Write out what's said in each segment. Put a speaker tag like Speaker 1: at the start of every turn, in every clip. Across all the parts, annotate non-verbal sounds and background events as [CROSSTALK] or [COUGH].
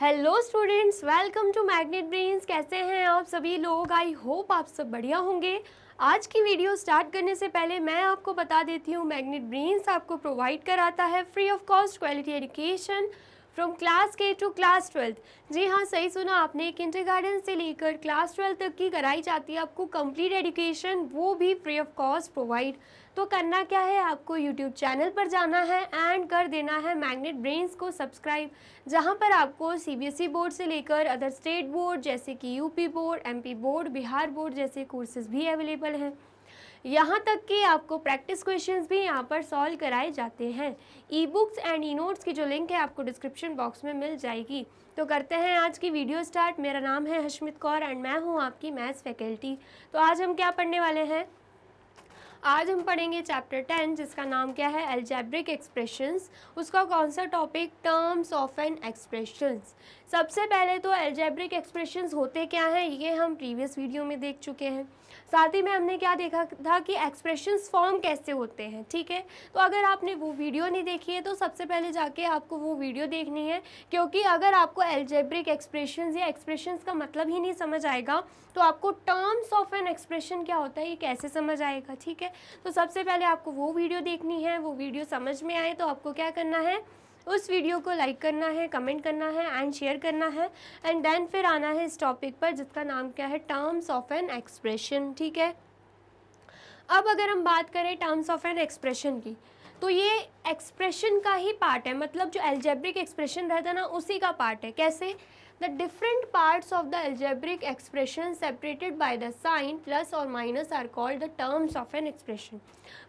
Speaker 1: Hello students welcome to Magnet Brains कैसे हैं आप सभी लोग आई होप आप सब बढ़िया होंगे आज की वीडियो स्टार्ट करने से पहले मैं आपको बता देती हूँ मैग्नेट ब्रेन्स आपको प्रोवाइड कराता है free of cost quality education from class के टू क्लास ट्वेल्थ जी हाँ सही सुना आपने किंडर गार्डन से लेकर क्लास ट्वेल्थ तक की कराई जाती है आपको कंप्लीट एजुकेशन वो भी फ्री ऑफ कॉस्ट प्रोवाइड तो करना क्या है आपको यूट्यूब चैनल पर जाना है एंड कर देना है मैग्नेट ब्रेन्स को सब्सक्राइब जहाँ पर आपको सीबीएसई बोर्ड e से लेकर अदर स्टेट बोर्ड जैसे कि UP board MP board Bihar board जैसे कोर्सेज भी अवेलेबल हैं यहाँ तक कि आपको प्रैक्टिस क्वेश्चंस भी यहाँ पर सॉल्व कराए जाते हैं e books and e notes की जो लिंक है आपको डिस्क्रिप्शन बॉक्स में मिल जाएगी तो करते हैं आज की वीडियो स्टार्ट मेरा नाम है हशमित कौर एंड मैं हूँ आपकी मैथ्स फैकल्टी तो आज हम क्या पढ़ने वाले हैं आज हम पढ़ेंगे चैप्टर टेन जिसका नाम क्या है एल्जेब्रिक एक्सप्रेशंस उसका कौन सा topic terms of an expressions सबसे पहले तो एल्जेब्रिक एक्सप्रेशंस होते क्या हैं ये हम प्रीवियस वीडियो में देख चुके हैं साथ ही में हमने क्या देखा था कि एक्सप्रेशन फॉर्म कैसे होते हैं ठीक है तो अगर आपने वो वीडियो नहीं देखी है तो सबसे पहले जाके आपको वो वीडियो देखनी है क्योंकि अगर आपको एल्जेब्रिक एक्सप्रेशन या एक्सप्रेशन का मतलब ही नहीं समझ आएगा तो आपको टर्म्स ऑफ एन एक्सप्रेशन क्या होता है ये कैसे समझ आएगा ठीक है तो सबसे पहले आपको वो वीडियो देखनी है वो वीडियो समझ में आए तो आपको क्या करना है उस वीडियो को लाइक करना है कमेंट करना है एंड शेयर करना है एंड देन फिर आना है इस टॉपिक पर जिसका नाम क्या है टर्म्स ऑफ एन एक्सप्रेशन ठीक है अब अगर हम बात करें टर्म्स ऑफ एन एक्सप्रेशन की तो ये एक्सप्रेशन का ही पार्ट है मतलब जो एल्जेब्रिक एक्सप्रेशन रहता है ना उसी का पार्ट है कैसे the different parts of the algebraic expression separated by the sign plus or minus are called the terms of an expression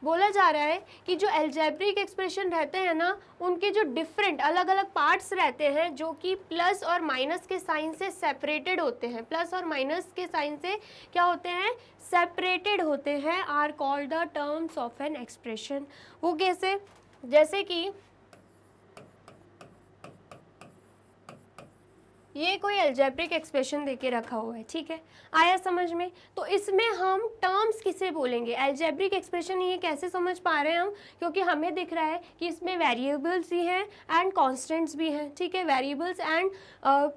Speaker 1: बोला जा रहा है कि जो algebraic expression रहते हैं ना उनके जो different अलग अलग parts रहते हैं जो कि plus और minus के sign से separated होते हैं plus और minus के sign से क्या होते हैं separated होते हैं are called the terms of an expression वो कैसे जैसे कि ये कोई एल्जेब्रिक एक्सप्रेशन देके रखा हुआ है ठीक है आया समझ में तो इसमें हम टर्म्स किसे बोलेंगे एल्जेब्रिक एक्सप्रेशन ये कैसे समझ पा रहे हैं हम क्योंकि हमें दिख रहा है कि इसमें वेरिएबल्स भी हैं एंड कॉन्स्टेंट्स भी हैं ठीक है वेरिएबल्स एंड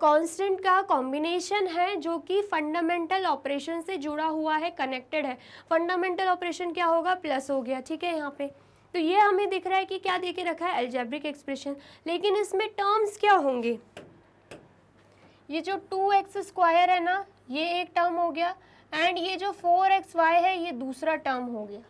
Speaker 1: कॉन्स्टेंट का कॉम्बिनेशन है जो कि फंडामेंटल ऑपरेशन से जुड़ा हुआ है कनेक्टेड है फंडामेंटल ऑपरेशन क्या होगा प्लस हो गया ठीक है यहाँ पे तो ये हमें दिख रहा है कि क्या दे के रखा है एल्जेब्रिक एक्सप्रेशन लेकिन इसमें टर्म्स क्या होंगे ये जो टू एक्स स्क्वायर है ना ये एक टर्म हो गया एंड ये जो फोर एक्स वाई है ये दूसरा टर्म हो गया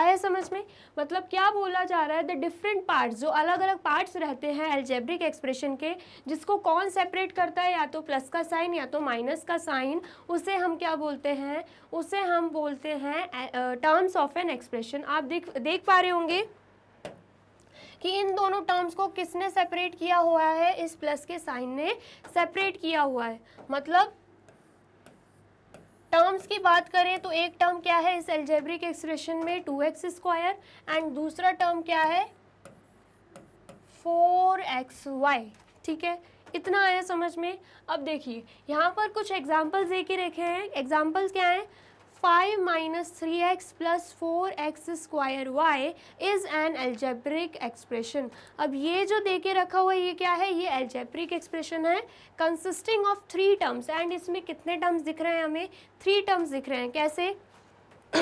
Speaker 1: आया समझ में मतलब क्या बोला जा रहा है द डिफरेंट पार्ट्स जो अलग अलग पार्ट्स रहते हैं एल्जेब्रिक एक्सप्रेशन के जिसको कौन सेपरेट करता है या तो प्लस का साइन या तो माइनस का साइन उसे हम क्या बोलते हैं उसे हम बोलते हैं टर्म्स ऑफ एन एक्सप्रेशन आप देख देख पा रहे होंगे कि इन दोनों टर्म्स को किसने सेपरेट किया हुआ है इस प्लस के साइन ने सेपरेट किया हुआ है मतलब टर्म्स की बात करें तो एक टर्म क्या है इस एल्जेब्रिक एक्सप्रेशन में टू एक्स स्क्वायर एंड दूसरा टर्म क्या है फोर एक्स वाई ठीक है इतना आया समझ में अब देखिए यहाँ पर कुछ एग्जाम्पल्स दे के रखे हैं एग्जाम्पल्स क्या हैं five minus three x plus four x square y is an algebraic expression अब ये जो देके रखा हुआ है ये क्या है ये एल्जेब्रिक एक्सप्रेशन है consisting of three terms and इसमें कितने टर्म्स दिख रहे हैं हमें थ्री टर्म्स दिख रहे हैं कैसे [CLEARS THROAT]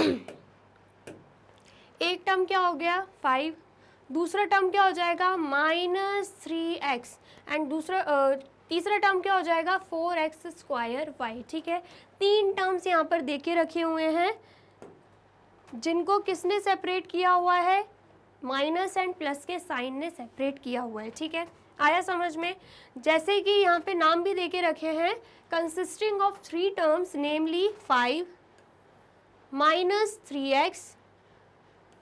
Speaker 1: एक टर्म क्या हो गया फाइव दूसरा टर्म क्या हो जाएगा माइनस थ्री एक्स एंड दूसरा तीसरा टर्म क्या हो जाएगा फोर एक्स स्क्वायर वाई ठीक है तीन टर्म्स यहाँ पर के रखे हुए हैं जिनको किसने सेपरेट किया हुआ है माइनस एंड प्लस के साइन ने सेपरेट किया हुआ है ठीक है आया समझ में जैसे कि यहाँ पे नाम भी देके रखे हैं consisting of three terms namely five minus three x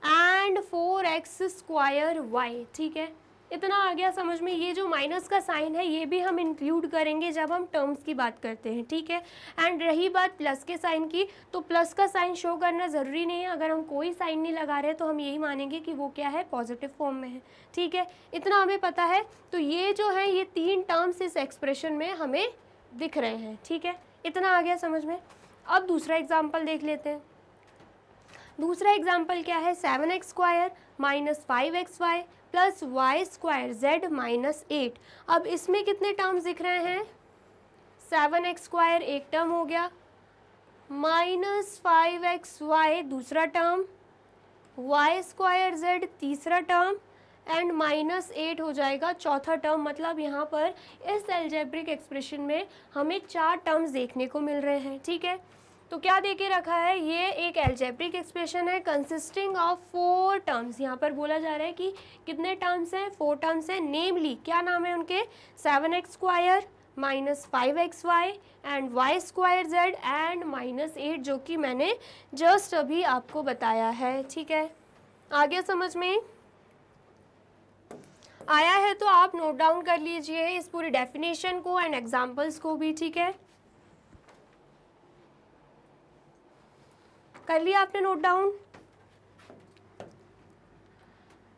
Speaker 1: and four x square y ठीक है इतना आ गया समझ में ये जो माइनस का साइन है ये भी हम इंक्लूड करेंगे जब हम टर्म्स की बात करते हैं ठीक है एंड रही बात प्लस के साइन की तो प्लस का साइन शो करना ज़रूरी नहीं है अगर हम कोई साइन नहीं लगा रहे तो हम यही मानेंगे कि वो क्या है पॉजिटिव फॉर्म में है ठीक है इतना हमें पता है तो ये जो है ये तीन टर्म्स इस एक्सप्रेशन में हमें दिख रहे हैं ठीक है इतना आ गया समझ में अब दूसरा एग्जाम्पल देख लेते हैं दूसरा एग्जाम्पल क्या है seven x square minus five x y plus y square z minus eight अब इसमें कितने टर्म्स दिख रहे हैं सेवन एक्स स्क्वायर एक टर्म हो गया माइनस फाइव एक्स वाई दूसरा टर्म वाई स्क्वायर जेड तीसरा टर्म एंड माइनस एट हो जाएगा चौथा टर्म मतलब यहाँ पर इस एल्जेब्रिक एक्सप्रेशन में हमें चार टर्म्स देखने को मिल रहे हैं ठीक है तो क्या दे के रखा है ये एक एल्जेब्रिक एक्सप्रेशन है कंसिस्टिंग ऑफ फोर टर्म्स यहाँ पर बोला जा रहा है कि कितने टर्म्स हैं फोर टर्म्स हैं नेमली क्या नाम है उनके seven x square minus five x y and y square z and minus eight जो कि मैंने जस्ट अभी आपको बताया है ठीक है आगे समझ में आया है तो आप नोट डाउन कर लीजिए इस पूरे डेफिनेशन को एंड एग्जाम्पल्स को भी ठीक है कर लिया आपने नोट डाउन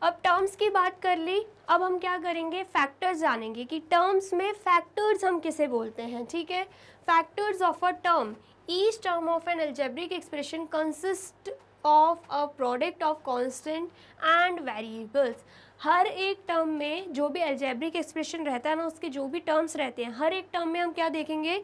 Speaker 1: अब टर्म्स की बात कर ली अब हम क्या करेंगे फैक्टर्स जानेंगे कि टर्म्स में फैक्टर्स हम किसे बोलते हैं ठीक है factors of a term each term of an algebraic expression consist of a product of constant and variables हर एक टर्म में जो भी एल्जेब्रिक एक्सप्रेशन रहता है ना उसके जो भी टर्म्स रहते हैं हर एक टर्म में हम क्या देखेंगे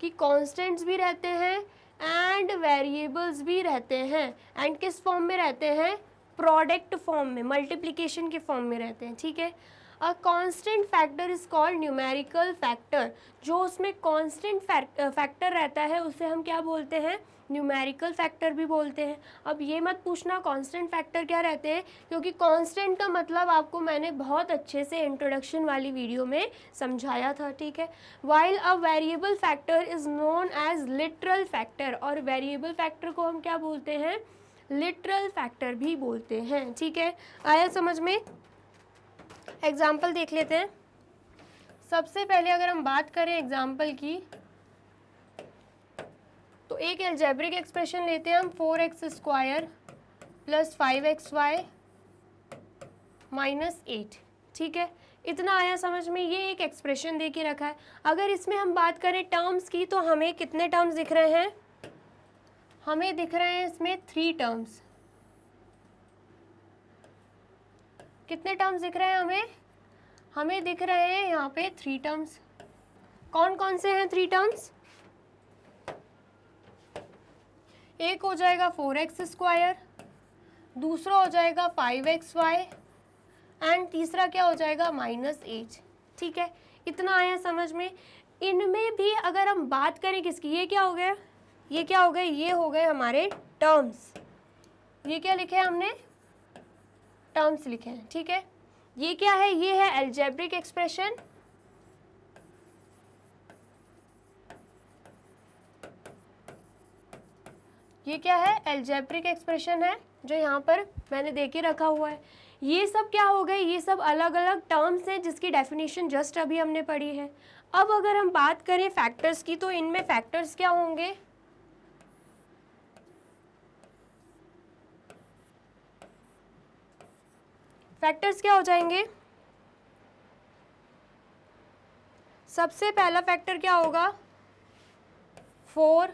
Speaker 1: कि कॉन्स्टेंट्स भी रहते हैं एंड वेरिएबल्स भी रहते हैं एंड किस फॉर्म में रहते हैं प्रोडक्ट फॉर्म में मल्टीप्लिकेशन के फॉर्म में रहते हैं ठीक है a constant factor is called numerical factor जो उसमें कांस्टेंट फैक्टर रहता है उसे हम क्या बोलते हैं न्यूमेरिकल फैक्टर भी बोलते हैं अब ये मत पूछना कांस्टेंट फैक्टर क्या रहते हैं क्योंकि कांस्टेंट का मतलब आपको मैंने बहुत अच्छे से इंट्रोडक्शन वाली वीडियो में समझाया था ठीक है while a variable factor is known as literal factor और वेरिएबल फैक्टर को हम क्या बोलते हैं लिटरल फैक्टर भी बोलते हैं ठीक है आया समझ में एग्ज़ाम्पल देख लेते हैं सबसे पहले अगर हम बात करें एग्ज़ाम्पल की तो एक एल्जेब्रिक एक्सप्रेशन लेते हैं हम four x square plus five x y minus eight ठीक है इतना आया समझ में ये एक एक्सप्रेशन दे के रखा है अगर इसमें हम बात करें टर्म्स की तो हमें कितने टर्म्स दिख रहे हैं हमें दिख रहे हैं इसमें थ्री टर्म्स कितने टर्म्स दिख रहे हैं हमें हमें दिख रहे हैं यहाँ पे थ्री टर्म्स कौन कौन से हैं थ्री टर्म्स एक हो जाएगा फोर एक्स स्क्वायर दूसरा हो जाएगा फाइव एक्स वाई एंड तीसरा क्या हो जाएगा माइनस एच ठीक है इतना आया समझ में इनमें भी अगर हम बात करें किसकी ये क्या हो गया ये क्या हो गया ये हो गए हमारे टर्म्स ये क्या लिखे हैं हमने टर्म्स लिखे हैं ठीक है ये क्या है ये है एल्जेब्रिक एक्सप्रेशन ये क्या है एल्जेब्रिक एक्सप्रेशन है जो यहाँ पर मैंने दे के रखा हुआ है ये सब क्या हो गए ये सब अलग अलग टर्म्स हैं जिसकी डेफिनेशन जस्ट अभी हमने पढ़ी है अब अगर हम बात करें फैक्टर्स की तो इनमें फैक्टर्स क्या होंगे फैक्टर्स क्या हो जाएंगे सबसे पहला फैक्टर क्या होगा फोर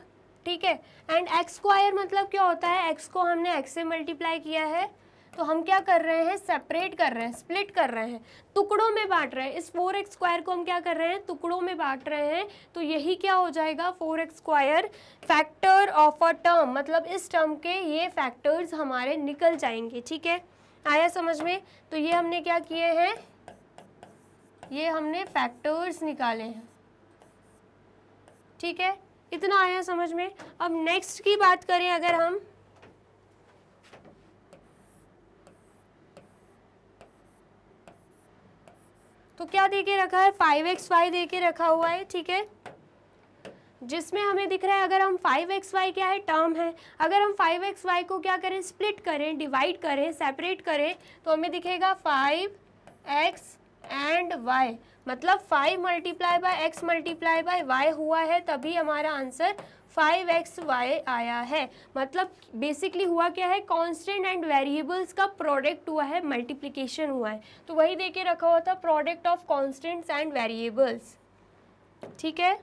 Speaker 1: ठीक है एंड एक्स स्क्वायर मतलब क्या होता है एक्स को हमने एक्स से मल्टीप्लाई किया है तो हम क्या कर रहे हैं सेपरेट कर रहे हैं स्प्लिट कर रहे हैं टुकड़ों में बांट रहे हैं इस फोर एक्स स्क्वायर को हम क्या कर रहे हैं टुकड़ों में बांट रहे हैं तो यही क्या हो जाएगा four x square factor of a term मतलब इस टर्म के ये फैक्टर्स हमारे निकल जाएंगे ठीक है आया समझ में तो ये हमने क्या किए हैं ये हमने फैक्टर्स निकाले हैं ठीक है इतना आया समझ में अब नेक्स्ट की बात करें अगर हम तो क्या दे के रखा है फाइव एक्स वाई दे के रखा हुआ है ठीक है जिसमें हमें दिख रहा है अगर हम फाइव एक्स वाई क्या है टर्म है अगर हम फाइव एक्स वाई को क्या करें स्प्लिट करें डिवाइड करें सेपरेट करें तो हमें दिखेगा फाइव एक्स एंड वाई मतलब five multiply by x multiply by y हुआ है तभी हमारा आंसर फाइव एक्स वाई आया है मतलब बेसिकली हुआ क्या है कॉन्स्टेंट एंड वेरिएबल्स का प्रोडक्ट हुआ है मल्टीप्लीकेशन हुआ है तो वही देखे के रखा हुआ था product of constants and variables ठीक है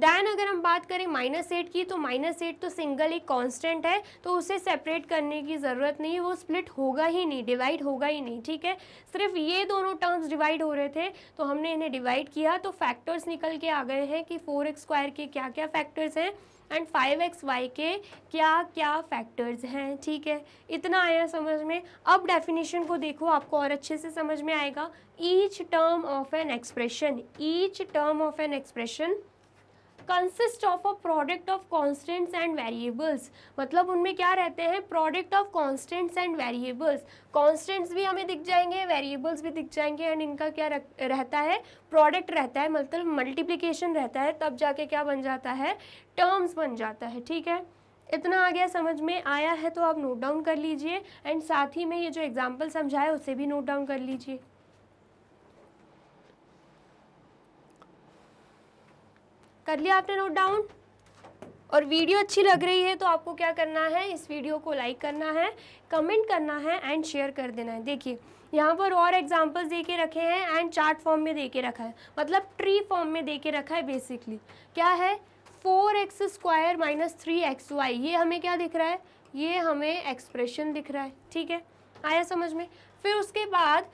Speaker 1: दैन अगर हम बात करें माइनस एट की तो माइनस एट तो सिंगल एक कांस्टेंट है तो उसे सेपरेट करने की ज़रूरत नहीं वो स्प्लिट होगा ही नहीं डिवाइड होगा ही नहीं ठीक है सिर्फ ये दोनों टर्म्स डिवाइड हो रहे थे तो हमने इन्हें डिवाइड किया तो फैक्टर्स निकल के आ गए हैं कि फोर एक्स स्क्वायर के क्या क्या फैक्टर्स हैं एंड फाइव एक्स वाई के क्या क्या फैक्टर्स हैं ठीक है इतना आया समझ में अब डेफिनेशन को देखो आपको और अच्छे से समझ में आएगा each term of an expression each term of an expression consist of a product of constants and variables मतलब उनमें क्या रहते हैं product of constants and variables constants भी हमें दिख जाएंगे वेरिएबल्स भी दिख जाएंगे एंड इनका क्या रहता है प्रोडक्ट रहता है मतलब मल्टीप्लीकेशन रहता है तब जाके क्या बन जाता है टर्म्स बन जाता है ठीक है इतना आ गया समझ में आया है तो आप नोट डाउन कर लीजिए एंड साथ ही में ये जो एग्जाम्पल समझाया उसे भी नोट डाउन कर लीजिए कर लिया आपने नोट डाउन और वीडियो अच्छी लग रही है तो आपको क्या करना है इस वीडियो को लाइक करना है कमेंट करना है एंड शेयर कर देना है देखिए यहाँ पर और एग्जांपल्स दे के रखे हैं एंड चार्ट फॉर्म में दे के रखा है मतलब ट्री फॉर्म में दे के रखा है बेसिकली क्या है four x square minus three x y ये हमें क्या दिख रहा है ये हमें एक्सप्रेशन दिख रहा है ठीक है आया समझ में फिर उसके बाद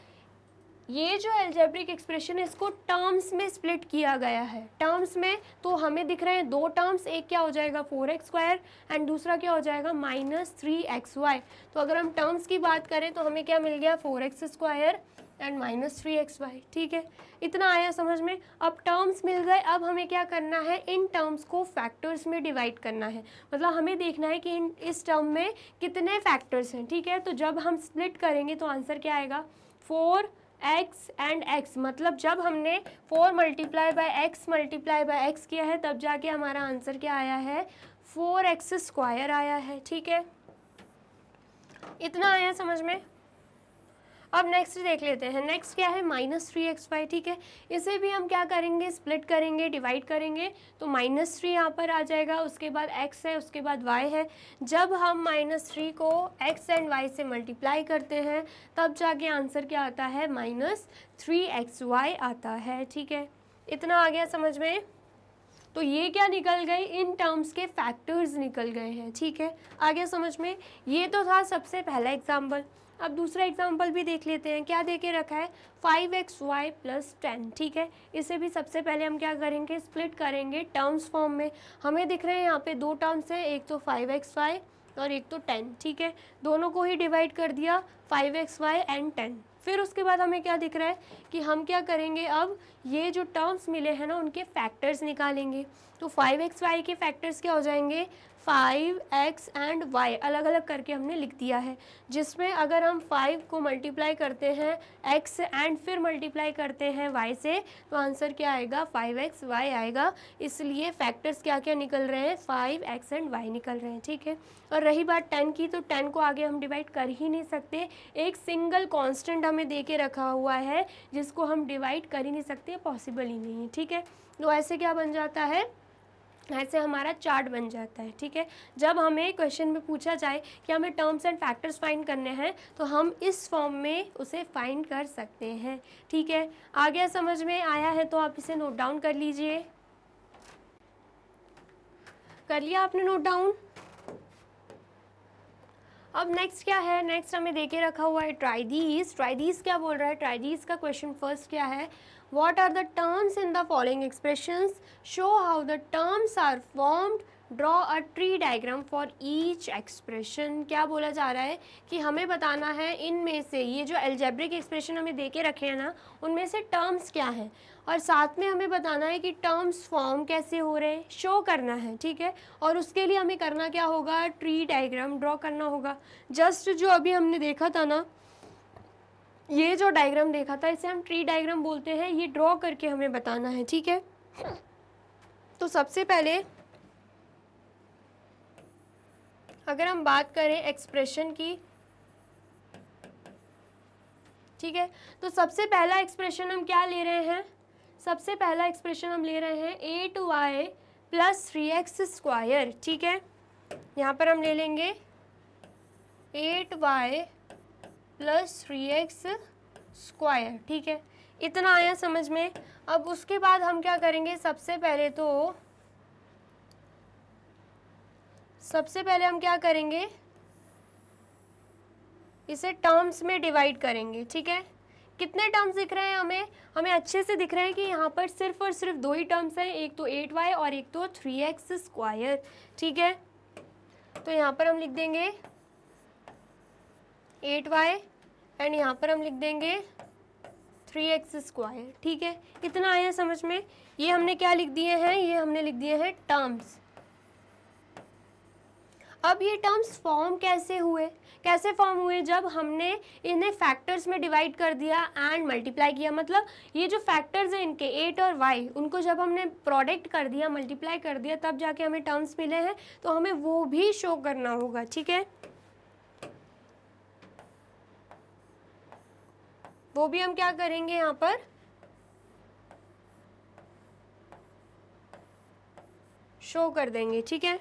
Speaker 1: ये जो एल्जेब्रिक एक्सप्रेशन है इसको टर्म्स में स्प्लिट किया गया है टर्म्स में तो हमें दिख रहे हैं दो टर्म्स एक क्या हो जाएगा फोर एक्स स्क्वायर एंड दूसरा क्या हो जाएगा माइनस थ्री एक्स वाई तो अगर हम टर्म्स की बात करें तो हमें क्या मिल गया four x square and minus three x y ठीक है इतना आया समझ में अब टर्म्स मिल गए अब हमें क्या करना है इन टर्म्स को फैक्टर्स में डिवाइड करना है मतलब हमें देखना है कि इन इस टर्म में कितने फैक्टर्स हैं ठीक है तो जब हम स्प्लिट करेंगे तो आंसर क्या आएगा फोर एक्स एंड एक्स मतलब जब हमने four multiply by x multiply by x किया है तब जाके हमारा आंसर क्या आया है फोर एक्स स्क्वायर आया है ठीक है इतना आया समझ में अब नेक्स्ट देख लेते हैं नेक्स्ट क्या है माइनस थ्री एक्स वाई ठीक है इसे भी हम क्या करेंगे स्प्लिट करेंगे डिवाइड करेंगे तो माइनस थ्री यहाँ पर आ जाएगा उसके बाद एक्स है उसके बाद वाई है जब हम माइनस थ्री को एक्स एंड वाई से मल्टीप्लाई करते हैं तब जाके आंसर क्या आता है माइनस थ्री एक्स वाई आता है ठीक है इतना आ गया समझ में तो ये क्या निकल गए इन टर्म्स के फैक्टर्स निकल गए हैं ठीक है आगे समझ में ये तो था सबसे पहला एग्जाम्पल अब दूसरा एग्जाम्पल भी देख लेते हैं क्या दे के रखा है five x y plus ten ठीक है इसे भी सबसे पहले हम क्या करेंगे स्प्लिट करेंगे टर्म्स फॉर्म में हमें दिख रहे हैं यहाँ पे दो टर्म्स हैं एक तो फाइव एक्स वाई और एक तो टेन ठीक है दोनों को ही डिवाइड कर दिया five x y and ten फिर उसके बाद हमें क्या दिख रहा है कि हम क्या करेंगे अब ये जो टर्म्स मिले हैं ना उनके फैक्टर्स निकालेंगे तो फाइव एक्स वाई के फैक्टर्स क्या हो जाएंगे फाइव एक्स एंड वाई अलग अलग करके हमने लिख दिया है जिसमें अगर हम फाइव को मल्टीप्लाई करते हैं एक्स एंड फिर मल्टीप्लाई करते हैं वाई से तो आंसर क्या आएगा फाइव एक्स वाई आएगा इसलिए फैक्टर्स क्या क्या निकल रहे हैं फाइव एक्स एंड वाई निकल रहे हैं ठीक है और रही बात टेन की तो टेन को आगे हम डिवाइड कर ही नहीं सकते एक सिंगल कॉन्स्टेंट हमें दे के रखा हुआ है जिसको हम डिवाइड कर ही नहीं सकते पॉसिबल ही नहीं है ठीक है तो ऐसे क्या बन जाता है ऐसे हमारा चार्ट बन जाता है ठीक है जब हमें क्वेश्चन में पूछा जाए कि हमें टर्म्स एंड फैक्टर्स फाइंड करने हैं तो हम इस फॉर्म में उसे फाइंड कर सकते हैं ठीक है आ गया समझ में आया है तो आप इसे नोट डाउन कर लीजिए कर लिया आपने नोट डाउन अब नेक्स्ट क्या है नेक्स्ट हमें देखे रखा हुआ है ट्राइडीज ट्राइडीज क्या बोल रहा है ट्राइडीज का क्वेश्चन फर्स्ट क्या है What are the terms in the following expressions? Show how the terms are formed. Draw a tree diagram for each expression क्या बोला जा रहा है कि हमें बताना है इनमें से ये जो एल्जेब्रिक एक्सप्रेशन हमें दे के रखे हैं ना उनमें से टर्म्स क्या हैं और साथ में हमें बताना है कि टर्म्स फॉर्म कैसे हो रहे हैं शो करना है ठीक है और उसके लिए हमें करना क्या होगा ट्री डायग्राम ड्रॉ करना होगा जस्ट जो अभी हमने देखा था ना ये जो डायग्राम देखा था इसे हम ट्री डायग्राम बोलते हैं ये ड्रॉ करके हमें बताना है ठीक है तो सबसे पहले अगर हम बात करें एक्सप्रेशन की ठीक है तो सबसे पहला एक्सप्रेशन हम क्या ले रहे हैं सबसे पहला एक्सप्रेशन हम ले रहे हैं eight y plus three x square ठीक है यहाँ पर हम ले लेंगे eight y plus three x square ठीक है इतना आया समझ में अब उसके बाद हम क्या करेंगे सबसे पहले तो सबसे पहले हम क्या करेंगे इसे टर्म्स में डिवाइड करेंगे ठीक है कितने टर्म्स दिख रहे हैं हमें हमें अच्छे से दिख रहे हैं कि यहाँ पर सिर्फ और सिर्फ दो ही टर्म्स हैं एक तो एट वाई और एक तो थ्री एक्स स्क्वायर ठीक है तो यहाँ पर हम लिख देंगे एट वाई एंड यहाँ पर हम लिख देंगे थ्री एक्स स्क्वायर ठीक है कितना आया समझ में ये हमने क्या लिख दिए हैं ये हमने लिख दिए हैं टर्म्स अब ये टर्म्स फॉर्म कैसे हुए कैसे फॉर्म हुए जब हमने इन्हें फैक्टर्स में डिवाइड कर दिया एंड मल्टीप्लाई किया मतलब ये जो फैक्टर्स हैं इनके एट और वाई उनको जब हमने प्रोडक्ट कर दिया मल्टीप्लाई कर दिया तब जाके हमें टर्म्स मिले हैं तो हमें वो भी शो करना होगा ठीक है वो भी हम क्या करेंगे यहाँ पर शो कर देंगे ठीक है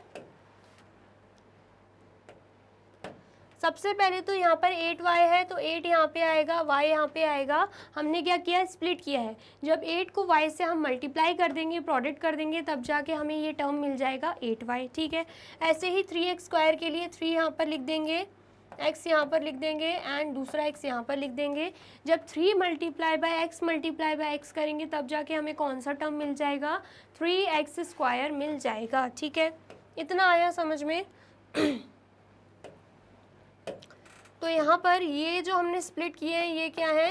Speaker 1: सबसे पहले तो यहाँ पर एट वाई है तो एट यहाँ पे आएगा वाई यहाँ पे आएगा हमने क्या किया स्प्लिट किया है जब एट को वाई से हम मल्टीप्लाई कर देंगे प्रोडक्ट कर देंगे तब जाके हमें ये टर्म मिल जाएगा एट वाई ठीक है ऐसे ही थ्री एक्स स्क्वायर के लिए थ्री यहाँ पर लिख देंगे एक्स यहाँ पर लिख देंगे एंड दूसरा एक्स यहाँ पर लिख देंगे जब three multiply by x multiply by x करेंगे तब जाके हमें कौन सा टर्म मिल जाएगा थ्री एक्स स्क्वायर मिल जाएगा ठीक है इतना आया समझ में [CLEARS THROAT] तो यहाँ पर ये जो हमने स्प्लिट किए हैं ये क्या है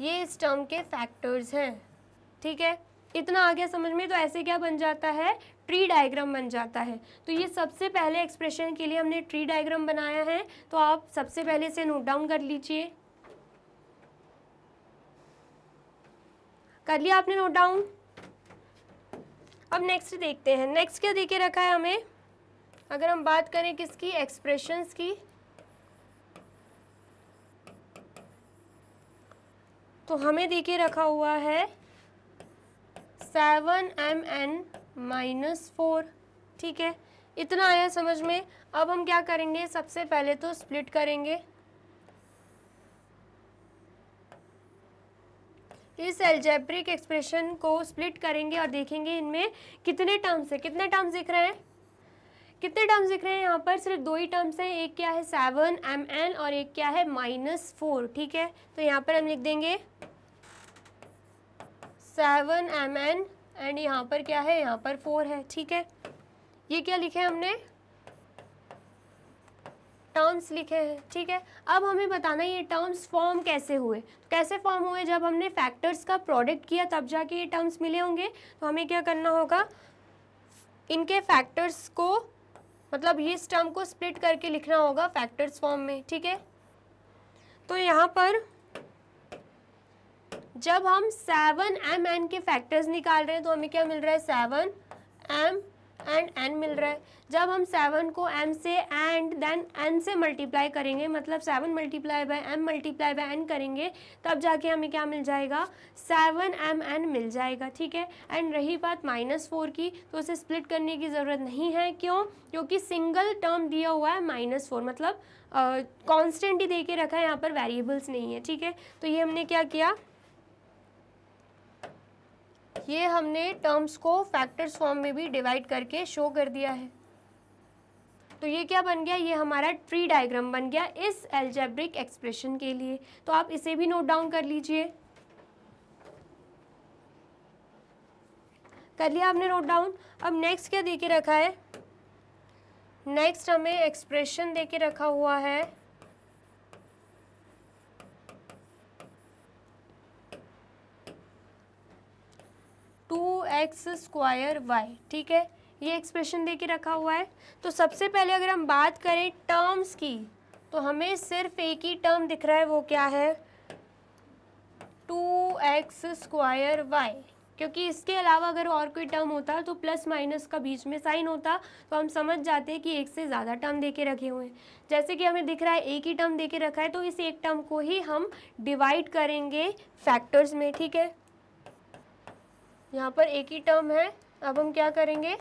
Speaker 1: ये इस टर्म के फैक्टर्स हैं ठीक है इतना आ गया समझ में तो ऐसे क्या बन जाता है ट्री डायग्राम बन जाता है तो ये सबसे पहले एक्सप्रेशन के लिए हमने ट्री डायग्राम बनाया है तो आप सबसे पहले इसे नोट डाउन कर लीजिए कर लिया आपने नोट डाउन अब नेक्स्ट देखते हैं नेक्स्ट क्या देखे रखा है हमें अगर हम बात करें किसकी एक्सप्रेशंस की तो हमें देखे रखा हुआ है seven m n minus four ठीक है इतना आया समझ में अब हम क्या करेंगे सबसे पहले तो स्प्लिट करेंगे इस एल्जेब्रिक एक्सप्रेशन को स्प्लिट करेंगे और देखेंगे इनमें कितने टर्म्स है कितने टर्म्स दिख रहे हैं कितने टर्म्स दिख रहे हैं यहाँ पर सिर्फ दो ही टर्म्स हैं एक क्या है सेवन एम एन और एक क्या है माइनस फोर ठीक है तो यहाँ पर हम लिख देंगे सेवन एम एन एंड यहाँ पर क्या है यहाँ पर फोर है ठीक है ये क्या लिखे हमने टर्म्स लिखे हैं ठीक है अब हमें बताना ये टर्म्स फॉर्म कैसे हुए तो कैसे फॉर्म हुए जब हमने फैक्टर्स का प्रोडक्ट किया तब जाके ये टर्म्स मिले होंगे तो हमें क्या करना होगा इनके फैक्टर्स को मतलब ये इस टर्म को स्प्लिट करके लिखना होगा फैक्टर्स फॉर्म में ठीक है तो यहाँ पर जब हम सेवन एम एन के फैक्टर्स निकाल रहे हैं तो हमें क्या मिल रहा है सेवन एम एंड एन मिल रहा है जब हम सेवन को एम से एंड देन एन से मल्टीप्लाई करेंगे मतलब seven multiply by m multiply by n करेंगे तब जाके हमें क्या मिल जाएगा सेवन एम एन मिल जाएगा ठीक है एंड रही बात माइनस फोर की तो उसे स्प्लिट करने की ज़रूरत नहीं है क्यों क्योंकि सिंगल टर्म दिया हुआ है माइनस फोर मतलब कांस्टेंट ही दे के रखा है यहाँ पर वेरिएबल्स नहीं है ठीक है तो ये हमने क्या किया ये हमने टर्म्स को फैक्टर्स फॉर्म में भी डिवाइड करके शो कर दिया है तो ये क्या बन गया ये हमारा ट्री डायग्राम बन गया इस एल्जेब्रिक एक्सप्रेशन के लिए तो आप इसे भी नोट डाउन कर लीजिए कर लिया आपने नोट डाउन अब नेक्स्ट क्या दे के रखा है नेक्स्ट हमें एक्सप्रेशन दे के रखा हुआ है टू एक्स स्क्वायर वाई ठीक है ये एक्सप्रेशन दे के रखा हुआ है तो सबसे पहले अगर हम बात करें टर्म्स की तो हमें सिर्फ एक ही टर्म दिख रहा है वो क्या है टू एक्स स्क्वायर वाई क्योंकि इसके अलावा अगर और कोई टर्म होता तो प्लस माइनस का बीच में साइन होता तो हम समझ जाते कि एक से ज़्यादा टर्म दे के रखे हुए हैं जैसे कि हमें दिख रहा है एक ही टर्म दे के रखा है तो इस एक टर्म को ही हम डिवाइड करेंगे फैक्टर्स में ठीक है यहाँ पर एक ही टर्म है अब हम क्या करेंगे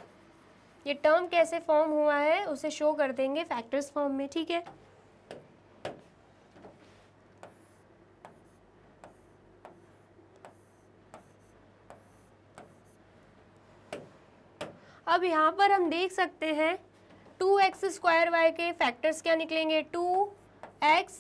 Speaker 1: ये टर्म कैसे फॉर्म हुआ है उसे शो कर देंगे फैक्टर्स फॉर्म में ठीक है अब यहाँ पर हम देख सकते हैं टू एक्स स्क्वायर वाई के फैक्टर्स क्या निकलेंगे two x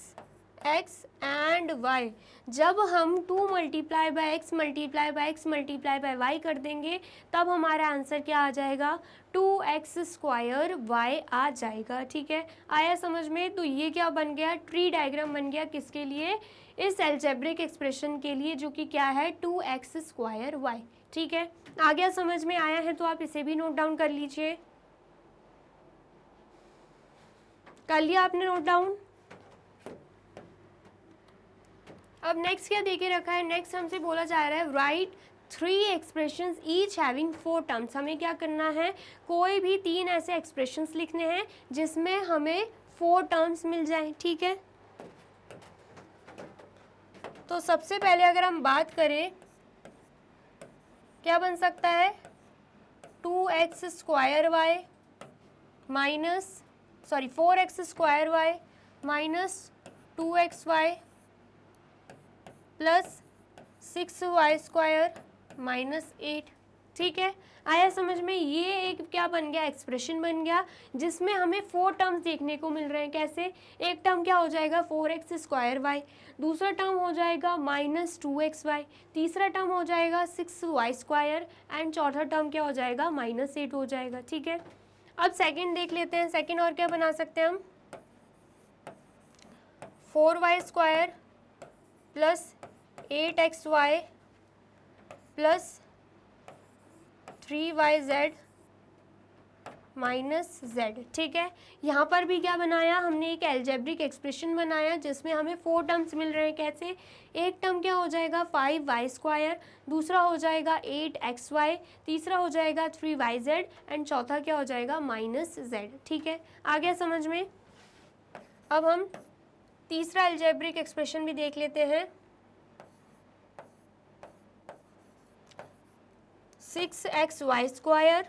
Speaker 1: x and y जब हम two multiply by x multiply by x multiply by y कर देंगे तब हमारा आंसर क्या आ जाएगा टू एक्स स्क्वायर वाई आ जाएगा ठीक है आया समझ में तो ये क्या बन गया ट्री डायग्राम बन गया किसके लिए इस एल्जेब्रिक एक्सप्रेशन के लिए जो कि क्या है टू एक्स स्क्वायर वाई ठीक है आ गया समझ में आया है तो आप इसे भी नोट डाउन कर लीजिए कर लिया आपने नोट डाउन अब नेक्स्ट क्या देखे रखा है नेक्स्ट हमसे बोला जा रहा है right three expression each having four terms हमें क्या करना है कोई भी तीन ऐसे एक्सप्रेशन लिखने हैं जिसमें हमें फोर टर्म्स मिल जाए ठीक है तो सबसे पहले अगर हम बात करें क्या बन सकता है two x square y minus sorry four x square y minus two x y plus six y square minus eight ठीक है आया समझ में ये एक क्या बन गया एक्सप्रेशन बन गया जिसमें हमें फोर टर्म्स देखने को मिल रहे हैं कैसे एक टर्म क्या हो जाएगा फोर एक्स स्क्वायर वाई दूसरा टर्म हो जाएगा माइनस टू एक्स वाई तीसरा टर्म हो जाएगा सिक्स वाई स्क्वायर एंड चौथा टर्म क्या हो जाएगा माइनस एट हो जाएगा ठीक है अब सेकेंड देख लेते हैं सेकेंड और क्या बना सकते हैं हम four y square plus eight x y plus three y z minus z ठीक है यहाँ पर भी क्या बनाया हमने एक एल्जेब्रिक एक्सप्रेशन बनाया जिसमें हमें फोर टर्म्स मिल रहे हैं कैसे एक टर्म क्या हो जाएगा फाइव वाई स्क्वायर दूसरा हो जाएगा एट एक्स वाई तीसरा हो जाएगा थ्री वाई जेड एंड चौथा क्या हो जाएगा माइनस जेड ठीक है आ गया समझ में अब हम तीसरा एल्जेब्रिक एक्सप्रेशन भी देख लेते हैं six x y square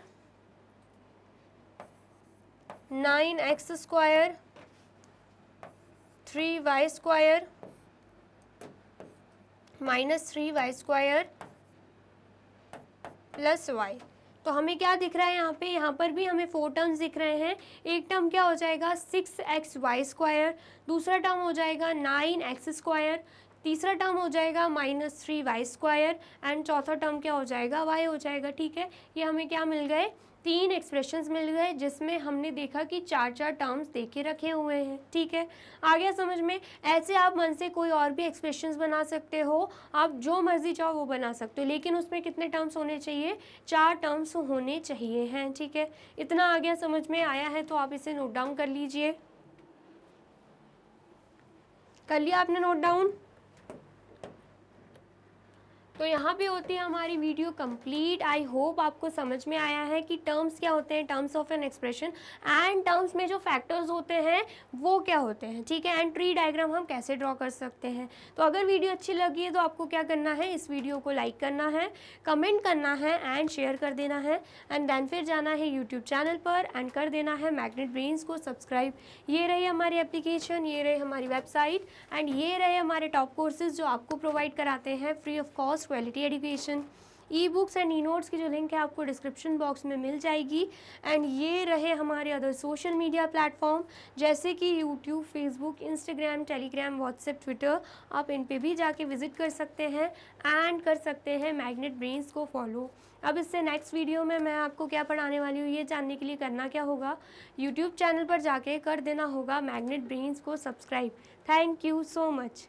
Speaker 1: nine x square three y square minus three y square plus y तो हमें क्या दिख रहा है यहाँ पे यहाँ पर भी हमें फोर टर्म्स दिख रहे हैं एक टर्म क्या हो जाएगा सिक्स एक्स वाई स्क्वायर दूसरा टर्म हो जाएगा नाइन एक्स स्क्वायर तीसरा टर्म हो जाएगा minus three y square and चौथा टर्म क्या हो जाएगा वाई हो जाएगा ठीक है ये हमें क्या मिल गए तीन एक्सप्रेशंस मिल गए जिसमें हमने देखा कि चार चार टर्म्स देखे रखे हुए हैं ठीक है आ गया समझ में ऐसे आप मन से कोई और भी एक्सप्रेशंस बना सकते हो आप जो मर्जी चाहो वो बना सकते हो लेकिन उसमें कितने टर्म्स होने चाहिए चार टर्म्स होने चाहिए हैं ठीक है इतना आ गया समझ में आया है तो आप इसे नोट डाउन कर लीजिए कर लिया आपने नोट डाउन तो यहाँ पे होती है हमारी वीडियो कंप्लीट आई होप आपको समझ में आया है कि टर्म्स क्या होते हैं terms of an expression and terms में जो फैक्टर्स होते हैं वो क्या होते हैं ठीक है एंड ट्री डायग्राम हम कैसे ड्रॉ कर सकते हैं तो अगर वीडियो अच्छी लगी है तो आपको क्या करना है इस वीडियो को लाइक करना है कमेंट करना है एंड शेयर कर देना है एंड देन फिर जाना है यूट्यूब चैनल पर एंड कर देना है मैग्नेट ब्रेन्स को सब्सक्राइब ये रही हमारी एप्लीकेशन ये रही हमारी वेबसाइट एंड ये रहे हमारे टॉप कोर्सेज जो आपको प्रोवाइड कराते हैं free of cost best quality education e books and e notes की जो लिंक है आपको डिस्क्रिप्शन बॉक्स में मिल जाएगी एंड ये रहे हमारे अदर सोशल मीडिया प्लेटफॉर्म जैसे कि YouTube Facebook Instagram Telegram WhatsApp Twitter आप इन पे भी जाके विजिट कर सकते हैं एंड कर सकते हैं मैग्नेट ब्रेन्स को फॉलो अब इससे नेक्स्ट वीडियो में मैं आपको क्या पढ़ाने वाली हूँ ये जानने के लिए करना क्या होगा यूट्यूब चैनल पर जाके कर देना होगा मैग्नेट ब्रेन्स को subscribe thank you so much